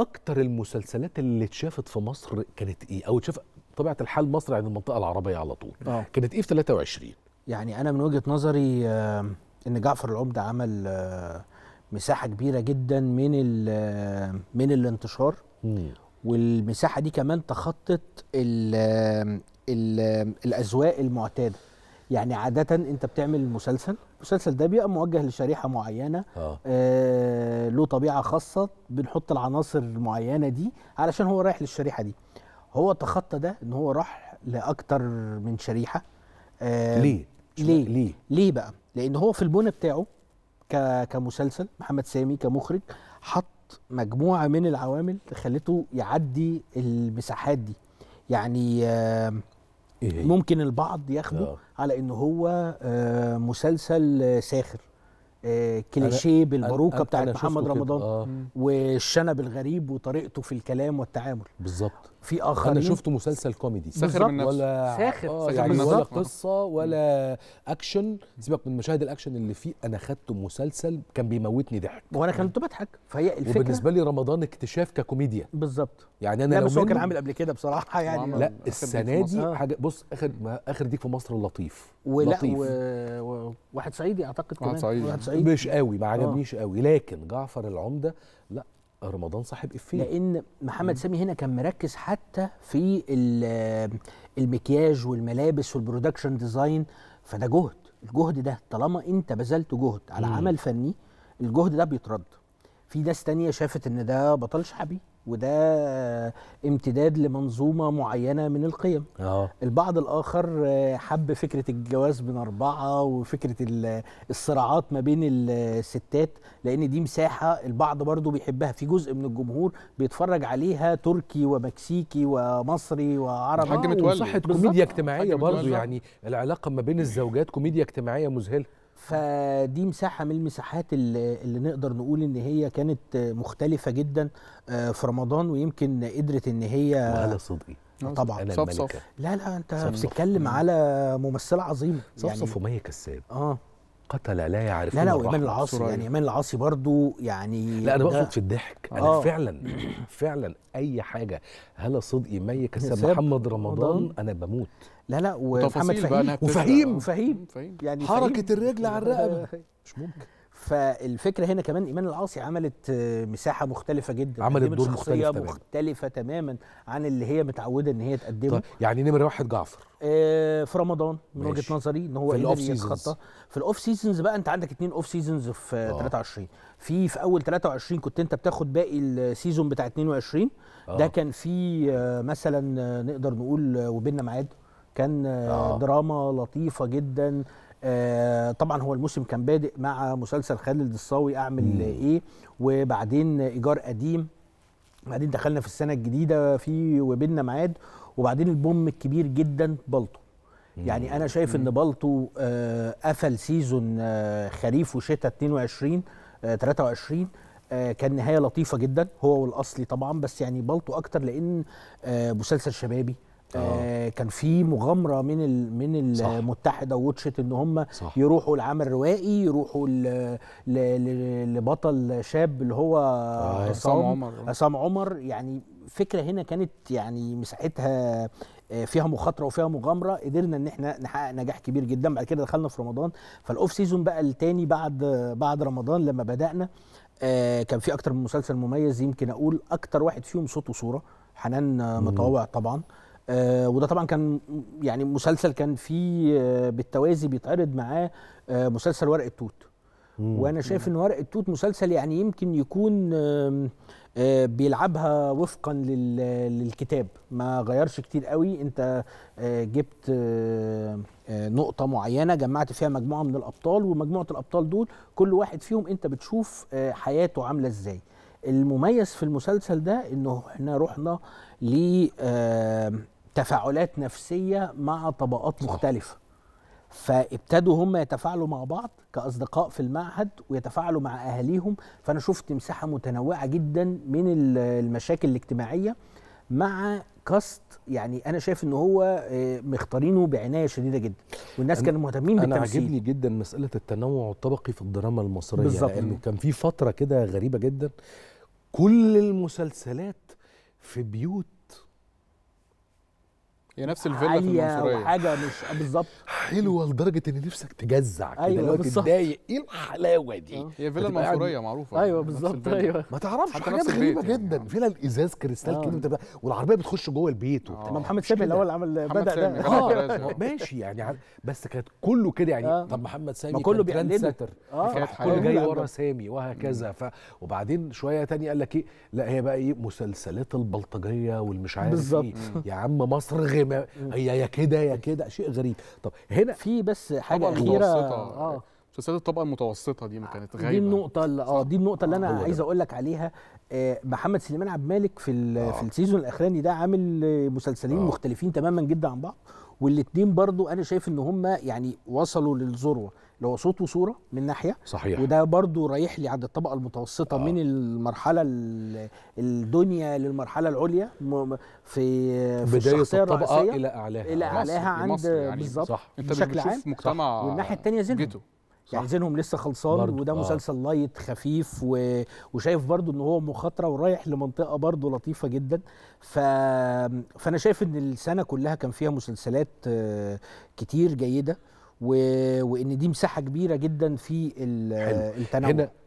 اكتر المسلسلات اللي اتشافت في مصر كانت ايه او اتشاف طبيعه الحال مصر عند يعني المنطقه العربيه على طول أوه. كانت ايه في 23 يعني انا من وجهه نظري ان جعفر العمده عمل آه، مساحه كبيره جدا من من الانتشار مم. والمساحه دي كمان تخطت ال الاذواق المعتاده يعني عاده انت بتعمل مسلسل المسلسل ده بيبقى موجه لشريحه معينه آه. آه له طبيعه خاصه بنحط العناصر المعينة دي علشان هو رايح للشريحه دي هو تخطى ده ان هو راح لاكتر من شريحه آه ليه ليه ليه ليه بقى لان هو في البونه بتاعه كمسلسل محمد سامي كمخرج حط مجموعه من العوامل خلته يعدي المساحات دي يعني آه إيه. ممكن البعض ياخده آه. على ان هو آه، مسلسل ساخر آه، كليشيه بالباروكه بتاعت محمد رمضان آه. والشنب الغريب وطريقته في الكلام والتعامل بالظبط في اخرين انا شفته مسلسل كوميدي ساخر من نفسه ولا ساخر, آه ساخر يعني من ولا قصه ولا اكشن سيبك من مشاهد الاكشن اللي فيه انا خدته مسلسل كان بيموتني ضحك وانا كنت بضحك فهي الفكره وبالنسبه لي رمضان اكتشاف ككوميديا بالظبط يعني انا لا لو بس هو كان عامل قبل كده بصراحه يعني لا السنه دي آه. حاجه بص اخر اخر ديك في مصر لطيف ولا لطيف. واحد صعيدي اعتقد كمان واحد صعيدي مش قوي ما عجبنيش آه. قوي لكن جعفر العمده لا رمضان صاحب افيه لان محمد سامي هنا كان مركز حتى في المكياج والملابس والبرودكشن ديزاين فده جهد الجهد ده طالما انت بذلت جهد على عمل فني الجهد ده بيترد في ناس تانية شافت ان ده بطل شعبي وده امتداد لمنظومه معينه من القيم أوه. البعض الاخر حب فكره الجواز من اربعه وفكره الصراعات ما بين الستات لان دي مساحه البعض برضو بيحبها في جزء من الجمهور بيتفرج عليها تركي ومكسيكي ومصري وعربي وصحه كوميديا اجتماعيه برضو يعني العلاقه ما بين الزوجات كوميديا اجتماعيه مذهله فدي مساحه من المساحات اللي, اللي نقدر نقول ان هي كانت مختلفه جدا آه، في رمضان ويمكن قدرت ان هي وهلا صدقي آه، طبعا انا صف صف لا لا انت بتتكلم على ممثله عظيمه صف يعني صف ومي كساب اه قتل لا يعرفون لا لا امام العاصي يعني امام العاصي برضو يعني لا انا بقصد في الضحك انا آه. فعلا فعلا اي حاجه هلا صدقي مي كسب محمد رمضان, انا بموت لا لا ومحمد فهيم وفهيم, وفهيم يعني حركه الرجل على الرقبه مش ممكن فالفكره هنا كمان ايمان العاصي عملت آه، مساحه مختلفه جدا عملت دور مختلف تماما مختلفه تماما عن اللي هي متعوده ان هي تقدمه طيب يعني نمره واحد جعفر آه في رمضان من وجهه نظري ان هو الاوف يتخطى في الاوف سيزونز بقى انت عندك اتنين اوف سيزونز في آه. 23 في في اول 23 كنت انت بتاخد باقي السيزون بتاع 22 آه. ده كان في آه، مثلا آه، نقدر نقول وبيننا ميعاد كان آه. دراما لطيفه جدا آه، طبعا هو الموسم كان بادئ مع مسلسل خالد الصاوي اعمل مم. ايه وبعدين ايجار قديم بعدين دخلنا في السنه الجديده في وبيننا ميعاد وبعدين البوم الكبير جدا بالطو يعني انا شايف ان بالطو آه قفل سيزون آه خريف وشتاء 22 آه 23 آه كان نهايه لطيفه جدا هو والاصلي طبعا بس يعني بالطو اكتر لان آه مسلسل شبابي آه. آه كان في مغامره من الـ من المتحده ووتشت ان هم صح. يروحوا لعمل روائي يروحوا لـ لـ لبطل شاب اللي هو آه، عصام عمر عصام عمر يعني فكره هنا كانت يعني مساحتها آه، فيها مخاطره وفيها مغامره قدرنا ان احنا نحقق نجاح كبير جدا بعد كده دخلنا في رمضان فالاوف سيزون بقى الثاني بعد بعد رمضان لما بدانا كان في اكتر من مسلسل مميز يمكن اقول اكتر واحد فيهم صوت وصوره حنان مطاوع طبعا آه وده طبعا كان يعني مسلسل كان فيه آه، بالتوازي بيتعرض معاه آه مسلسل ورق التوت وانا شايف ان ورق التوت مسلسل يعني يمكن يكون آه، بيلعبها وفقا للكتاب ما غيرش كتير قوي انت آه، جبت نقطه معينه جمعت فيها مجموعه من الابطال ومجموعه الابطال دول كل واحد فيهم انت بتشوف حياته عامله ازاي المميز في المسلسل ده انه احنا رحنا ل تفاعلات نفسيه مع طبقات مختلفه فابتدوا هم يتفاعلوا مع بعض كاصدقاء في المعهد ويتفاعلوا مع اهاليهم فانا شفت مساحه متنوعه جدا من المشاكل الاجتماعيه مع كاست يعني انا شايف ان هو آه، مختارينه بعنايه شديده جدا والناس كانوا مهتمين بالتمثيل انا عاجبني جدا مساله التنوع الطبقي في الدراما المصريه بالزبط. لانه كان في فتره كده غريبه جدا كل المسلسلات في بيوت هي نفس الفيلا في المنصوريه حاجه مش آه، بالظبط حلوه لدرجه ان نفسك تجزع كده أيوة تتضايق ايه الحلاوه دي أه. هي فيلا المنصوريه معروفه ايوه بالظبط ايوه ما تعرفش حاجات غريبه يعني جدا يعني. فيلا الازاز كريستال أه. كده انت والعربيه بتخش جوه البيت وبتاع محمد سامي الاول عمل بدا ده ماشي يعني بس كانت كله كده يعني طب محمد سامي كله بيعمل ساتر كله جاي ورا سامي وهكذا وبعدين شويه تانية قال لك ايه لا هي بقى ايه مسلسلات البلطجيه والمش عارف ايه يا عم مصر غم ما هي يا كده يا كده شيء غريب طب هنا في بس حاجه اخيره آه. اه مسلسلات الطبقه المتوسطه دي ما كانت غايبه دي النقطه اللي اه دي النقطه اللي انا عايز اقول لك عليها آه محمد سليمان عبد المالك في آه. في السيزون الاخراني ده عامل مسلسلين آه. مختلفين تماما جدا عن بعض والاثنين برضو انا شايف ان هم يعني وصلوا للذروه اللي هو صوت وصوره من ناحيه صحيح وده برضو رايح لي عند الطبقه المتوسطه آه. من المرحله الدنيا للمرحله العليا في في بدايه الطبقه الى اعلاها الى اعلاها عند يعني بالظبط بشكل عام مجتمع والناحيه الثانيه زينهم يعني زينهم لسه خلصان وده آه. مسلسل لايت خفيف و... وشايف برضو ان هو مخاطره ورايح لمنطقه برضو لطيفه جدا ف... فانا شايف ان السنه كلها كان فيها مسلسلات آه، كتير جيده و... وان دي مساحه كبيره جدا في التنوع هنا